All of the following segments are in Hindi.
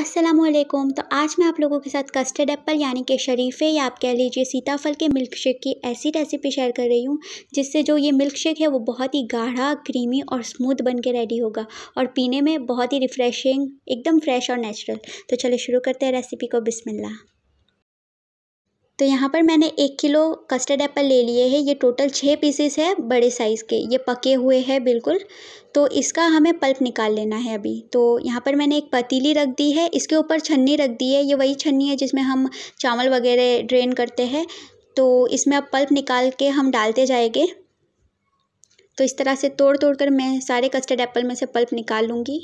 असलम तो आज मैं आप लोगों के साथ कस्टर्ड एप्पल यानी कि शरीफे या आप कह लीजिए सीताफल के मिल्क शेक की ऐसी रेसिपी शेयर कर रही हूँ जिससे जो ये मिल्क शेक है वो बहुत ही गाढ़ा क्रीमी और स्मूथ बन के रेडी होगा और पीने में बहुत ही रिफ़्रेशिंग एकदम फ्रेश और नेचुरल तो चलो शुरू करते हैं रेसिपी को बिसमिल्ला तो यहाँ पर मैंने एक किलो कस्टर्ड एप्पल ले लिए हैं ये टोटल छः पीसेस है बड़े साइज़ के ये पके हुए हैं बिल्कुल तो इसका हमें पल्प निकाल लेना है अभी तो यहाँ पर मैंने एक पतीली रख दी है इसके ऊपर छन्नी रख दी है ये वही छन्नी है जिसमें हम चावल वगैरह ड्रेन करते हैं तो इसमें अब पल्प निकाल के हम डालते जाएंगे तो इस तरह से तोड़ तोड़ कर मैं सारे कस्टर्ड एप्पल में से पल्प निकाल लूँगी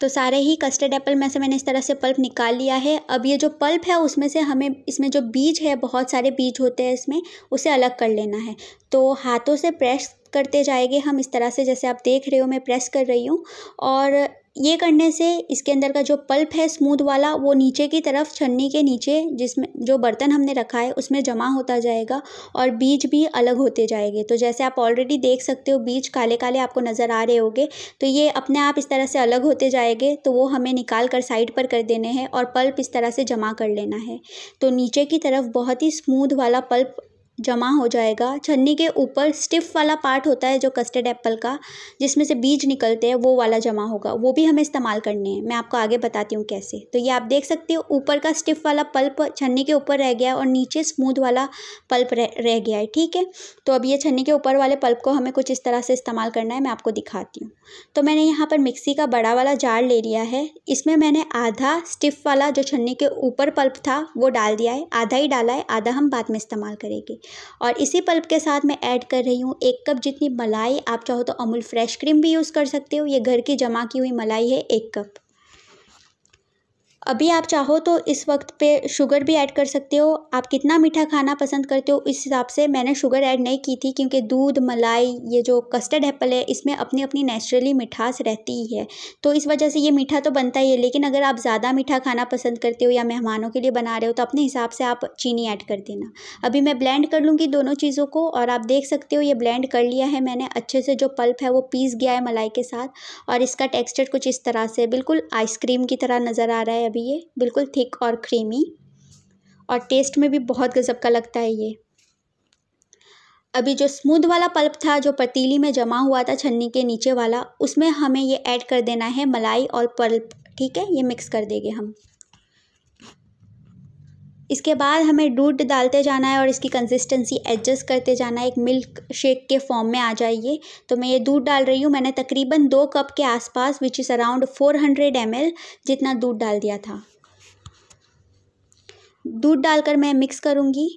तो सारे ही कस्टर्ड एप्पल में से मैंने इस तरह से पल्प निकाल लिया है अब ये जो पल्प है उसमें से हमें इसमें जो बीज है बहुत सारे बीज होते हैं इसमें उसे अलग कर लेना है तो हाथों से प्रेस करते जाएंगे हम इस तरह से जैसे आप देख रहे हो मैं प्रेस कर रही हूँ और ये करने से इसके अंदर का जो पल्प है स्मूथ वाला वो नीचे की तरफ छन्नी के नीचे जिसमें जो बर्तन हमने रखा है उसमें जमा होता जाएगा और बीज भी अलग होते जाएंगे तो जैसे आप ऑलरेडी देख सकते हो बीज काले काले आपको नज़र आ रहे होंगे तो ये अपने आप इस तरह से अलग होते जाएंगे तो वो हमें निकाल कर साइड पर कर देने हैं और पल्प इस तरह से जमा कर लेना है तो नीचे की तरफ बहुत ही स्मूथ वाला पल्प जमा हो जाएगा छन्नी के ऊपर स्टिफ वाला पार्ट होता है जो कस्टर्ड एप्पल का जिसमें से बीज निकलते हैं वो वाला जमा होगा वो भी हमें इस्तेमाल करने हैं मैं आपको आगे बताती हूँ कैसे तो ये आप देख सकते हो ऊपर का स्टिफ वाला पल्प छन्नी के ऊपर रह गया और नीचे स्मूथ वाला पल्प रह, रह गया है ठीक है तो अब ये छन्नी के ऊपर वाले पल्प को हमें कुछ इस तरह से इस्तेमाल करना है मैं आपको दिखाती हूँ तो मैंने यहाँ पर मिक्सी का बड़ा वाला जार ले लिया है इसमें मैंने आधा स्टिफ वाला जो छन्नी के ऊपर पल्प था वो डाल दिया है आधा ही डाला है आधा हम बाद में इस्तेमाल करेंगे और इसी पल्प के साथ मैं ऐड कर रही हूँ एक कप जितनी मलाई आप चाहो तो अमूल फ्रेश क्रीम भी यूज़ कर सकते हो ये घर की जमा की हुई मलाई है एक कप अभी आप चाहो तो इस वक्त पे शुगर भी ऐड कर सकते हो आप कितना मीठा खाना पसंद करते हो इस हिसाब से मैंने शुगर ऐड नहीं की थी क्योंकि दूध मलाई ये जो कस्टर्ड एप्पल है इसमें अपनी अपनी नेचुरली मिठास रहती है तो इस वजह से ये मीठा तो बनता ही है लेकिन अगर आप ज़्यादा मीठा खाना पसंद करते हो या मेहमानों के लिए बना रहे हो तो अपने हिसाब से आप चीनी ऐड कर देना अभी मैं ब्लेंड कर लूँगी दोनों चीज़ों को और आप देख सकते हो ये ब्लेंड कर लिया है मैंने अच्छे से जो पल्प है वो पीस गया है मलाई के साथ और इसका टेक्स्चर कुछ इस तरह से बिल्कुल आइसक्रीम की तरह नज़र आ रहा है भी ये बिल्कुल थिक और क्रीमी और टेस्ट में भी बहुत गज़ब का लगता है ये अभी जो स्मूथ वाला पल्प था जो पतीली में जमा हुआ था छन्नी के नीचे वाला उसमें हमें ये ऐड कर देना है मलाई और पल्प ठीक है ये मिक्स कर देंगे हम इसके बाद हमें दूध डालते जाना है और इसकी कंसिस्टेंसी एडजस्ट करते जाना है एक मिल्क शेक के फॉर्म में आ जाइए तो मैं ये दूध डाल रही हूँ मैंने तकरीबन दो कप के आसपास which is around four hundred M जितना दूध डाल दिया था दूध डालकर मैं मिक्स करूँगी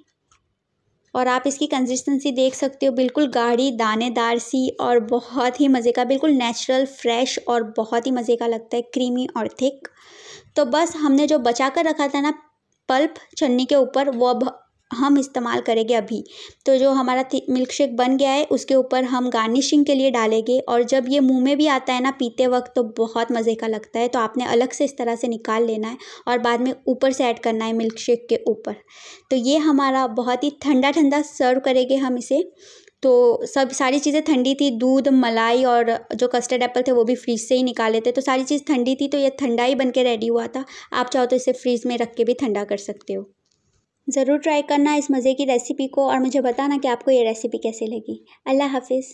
और आप इसकी कंसिस्टेंसी देख सकते हो बिल्कुल गाढ़ी दानेदार सी और बहुत ही मज़े का बिल्कुल नेचुरल फ्रेश और बहुत ही मज़े का लगता है क्रीमी और थिक तो बस हमने जो बचा कर रखा था ना पल्प छन्नी के ऊपर वह हम इस्तेमाल करेंगे अभी तो जो हमारा मिल्क शेक बन गया है उसके ऊपर हम गार्निशिंग के लिए डालेंगे और जब ये मुंह में भी आता है ना पीते वक्त तो बहुत मज़े का लगता है तो आपने अलग से इस तरह से निकाल लेना है और बाद में ऊपर से ऐड करना है मिल्क शेक के ऊपर तो ये हमारा बहुत ही ठंडा ठंडा सर्व करेंगे हम इसे तो सब सारी चीज़ें ठंडी थी दूध मलाई और जो कस्टर्ड एप्पल थे वो भी फ्रीज से ही निकाले थे तो सारी चीज़ ठंडी थी तो ये ठंडा ही बन के रेडी हुआ था आप चाहो तो इसे फ्रीज़ में रख के भी ठंडा कर सकते हो ज़रूर ट्राई करना इस मज़े की रेसिपी को और मुझे बताना कि आपको ये रेसिपी कैसी लगी अल्लाह हाफिज़